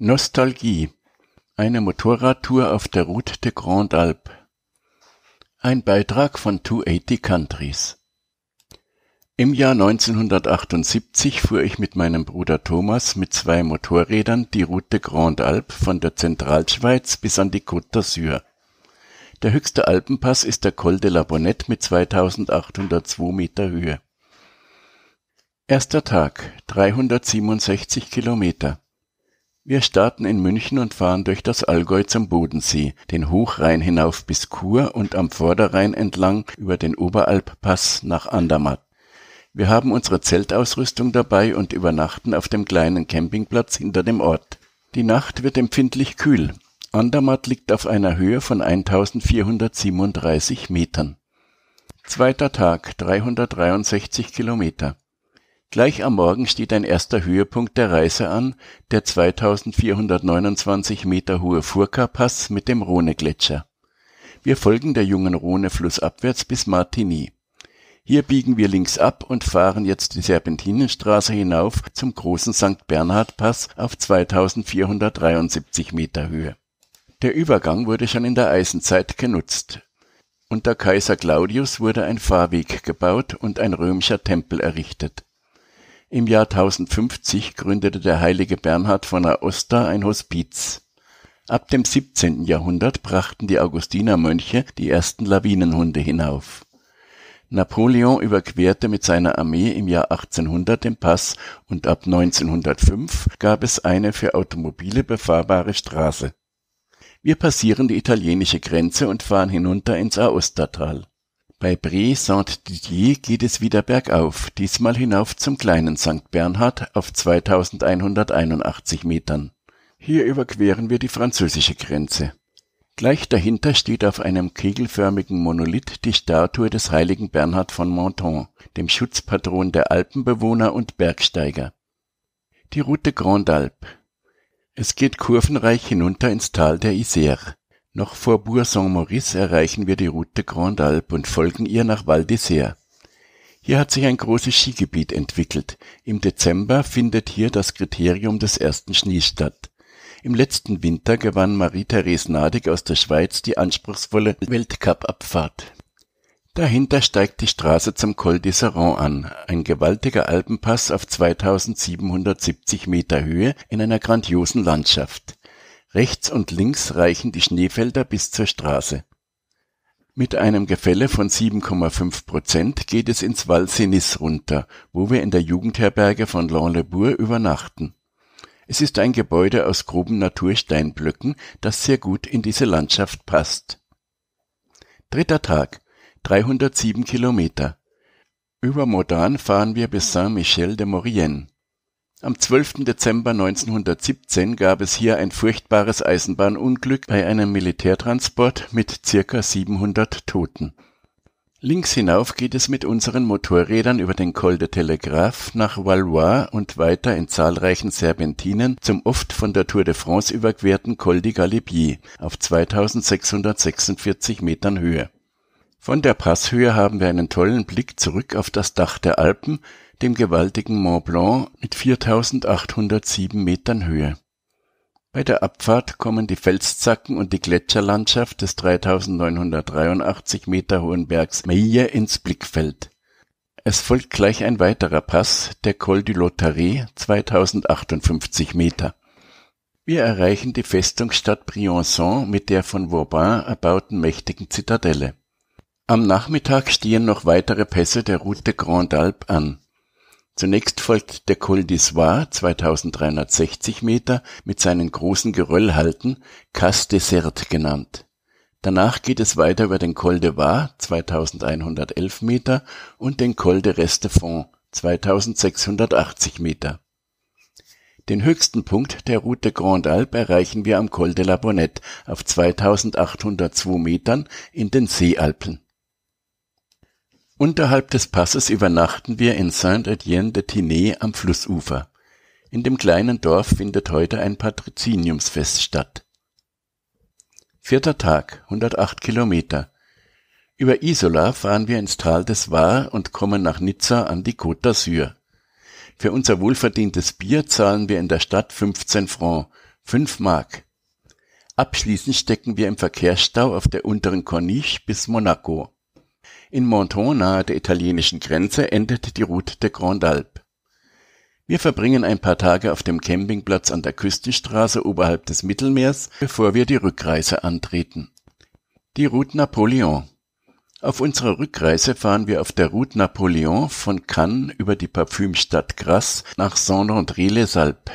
Nostalgie. Eine Motorradtour auf der Route de Grande Alpe. Ein Beitrag von 280 Countries. Im Jahr 1978 fuhr ich mit meinem Bruder Thomas mit zwei Motorrädern die Route de Grande Alpe von der Zentralschweiz bis an die Côte d'Azur. Der höchste Alpenpass ist der Col de la Bonnette mit 2802 Meter Höhe. Erster Tag, 367 Kilometer. Wir starten in München und fahren durch das Allgäu zum Bodensee, den Hochrhein hinauf bis Chur und am Vorderrhein entlang über den Oberalppass nach Andermatt. Wir haben unsere Zeltausrüstung dabei und übernachten auf dem kleinen Campingplatz hinter dem Ort. Die Nacht wird empfindlich kühl. Andermatt liegt auf einer Höhe von 1437 Metern. Zweiter Tag, 363 Kilometer. Gleich am Morgen steht ein erster Höhepunkt der Reise an, der 2429 Meter hohe Furka-Pass mit dem Rhone-Gletscher. Wir folgen der jungen Rhone flussabwärts bis Martigny. Hier biegen wir links ab und fahren jetzt die Serpentinenstraße hinauf zum großen St. Bernhard Pass auf 2473 Meter Höhe. Der Übergang wurde schon in der Eisenzeit genutzt. Unter Kaiser Claudius wurde ein Fahrweg gebaut und ein römischer Tempel errichtet. Im Jahr 1050 gründete der heilige Bernhard von Aosta ein Hospiz. Ab dem 17. Jahrhundert brachten die Augustinermönche die ersten Lawinenhunde hinauf. Napoleon überquerte mit seiner Armee im Jahr 1800 den Pass und ab 1905 gab es eine für Automobile befahrbare Straße. Wir passieren die italienische Grenze und fahren hinunter ins Aostatal. Bei Bray-Saint-Didier geht es wieder bergauf, diesmal hinauf zum kleinen St. Bernhard auf 2181 Metern. Hier überqueren wir die französische Grenze. Gleich dahinter steht auf einem kegelförmigen Monolith die Statue des heiligen Bernhard von Menton, dem Schutzpatron der Alpenbewohner und Bergsteiger. Die Route Grande Alpe. Es geht kurvenreich hinunter ins Tal der Isère. Noch vor Bourg-Saint-Maurice erreichen wir die Route de Grande Alpe und folgen ihr nach Val d'Isère. Hier hat sich ein großes Skigebiet entwickelt. Im Dezember findet hier das Kriterium des ersten Schnees statt. Im letzten Winter gewann Marie-Therese Nadig aus der Schweiz die anspruchsvolle Weltcup-Abfahrt. Dahinter steigt die Straße zum Col des d'Isseron an, ein gewaltiger Alpenpass auf 2770 Meter Höhe in einer grandiosen Landschaft. Rechts und links reichen die Schneefelder bis zur Straße. Mit einem Gefälle von 7,5 Prozent geht es ins Val Cenis runter, wo wir in der Jugendherberge von Lons-le-Bourg übernachten. Es ist ein Gebäude aus groben Natursteinblöcken, das sehr gut in diese Landschaft passt. Dritter Tag, 307 Kilometer. Über Modan fahren wir bis Saint-Michel de Maurienne. Am 12. Dezember 1917 gab es hier ein furchtbares Eisenbahnunglück bei einem Militärtransport mit circa 700 Toten. Links hinauf geht es mit unseren Motorrädern über den Col de Telegraph nach Valois und weiter in zahlreichen Serpentinen zum oft von der Tour de France überquerten Col de Galibier auf 2646 Metern Höhe. Von der Passhöhe haben wir einen tollen Blick zurück auf das Dach der Alpen dem gewaltigen Mont Blanc mit 4807 Metern Höhe. Bei der Abfahrt kommen die Felszacken und die Gletscherlandschaft des 3983 Meter hohen Bergs Meille ins Blickfeld. Es folgt gleich ein weiterer Pass, der Col du Lotterie, 2058 Meter. Wir erreichen die Festungsstadt Briançon mit der von Vauban erbauten mächtigen Zitadelle. Am Nachmittag stehen noch weitere Pässe der Route Grande Alpe an. Zunächst folgt der Col d'Isoire (2360 Meter) mit seinen großen Geröllhalten, Casse des Certes genannt. Danach geht es weiter über den Col de Vaar (2111 Meter) und den Col de Restefond (2680 Meter). Den höchsten Punkt der Route Grande Alpe erreichen wir am Col de la Bonnette auf 2802 Metern in den Seealpen Unterhalb des Passes übernachten wir in saint étienne de tiné am Flussufer. In dem kleinen Dorf findet heute ein Patriziniumsfest statt. Vierter Tag, 108 Kilometer. Über Isola fahren wir ins Tal des Var und kommen nach Nizza an die Côte d'Azur. Für unser wohlverdientes Bier zahlen wir in der Stadt 15 Francs, 5 Mark. Abschließend stecken wir im Verkehrsstau auf der unteren Corniche bis Monaco. In Monton nahe der italienischen Grenze endet die Route der Grande Alpe. Wir verbringen ein paar Tage auf dem Campingplatz an der Küstenstraße oberhalb des Mittelmeers, bevor wir die Rückreise antreten. Die Route Napoleon Auf unserer Rückreise fahren wir auf der Route Napoleon von Cannes über die Parfümstadt Grasse nach saint andré les alpes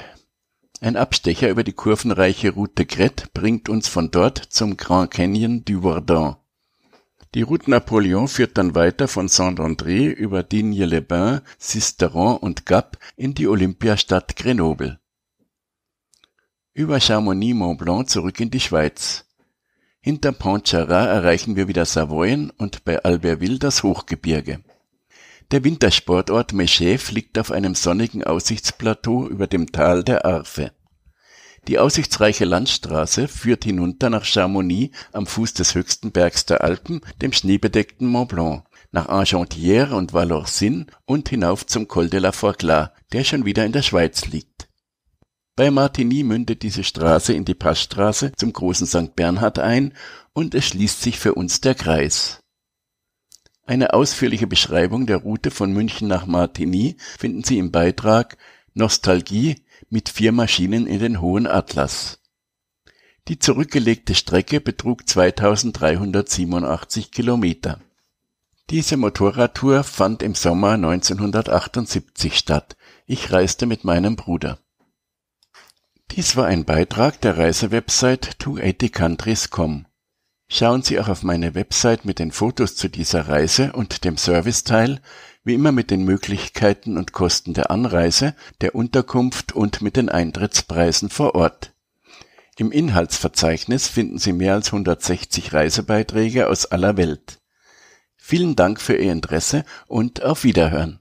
Ein Abstecher über die kurvenreiche Route de Crête bringt uns von dort zum Grand Canyon du Verdun. Die Route Napoleon führt dann weiter von Saint-André über Digne-les-Bains, Sisteron und Gap in die Olympiastadt Grenoble. Über Chamonix-Mont-Blanc zurück in die Schweiz. Hinter Pontcharrat erreichen wir wieder Savoyen und bei Albertville das Hochgebirge. Der Wintersportort Mechet liegt auf einem sonnigen Aussichtsplateau über dem Tal der Arve. Die aussichtsreiche Landstraße führt hinunter nach Chamonix am Fuß des höchsten Bergs der Alpen, dem schneebedeckten Mont Blanc, nach Argentières und Vallorcine und hinauf zum Col de la Forclaz, der schon wieder in der Schweiz liegt. Bei Martigny mündet diese Straße in die Passstraße zum großen St. Bernhard ein und es schließt sich für uns der Kreis. Eine ausführliche Beschreibung der Route von München nach Martigny finden Sie im Beitrag Nostalgie mit vier Maschinen in den hohen Atlas. Die zurückgelegte Strecke betrug 2387 Kilometer. Diese Motorradtour fand im Sommer 1978 statt. Ich reiste mit meinem Bruder. Dies war ein Beitrag der Reisewebsite 280countries.com. Schauen Sie auch auf meine Website mit den Fotos zu dieser Reise und dem Serviceteil wie immer mit den Möglichkeiten und Kosten der Anreise, der Unterkunft und mit den Eintrittspreisen vor Ort. Im Inhaltsverzeichnis finden Sie mehr als 160 Reisebeiträge aus aller Welt. Vielen Dank für Ihr Interesse und auf Wiederhören.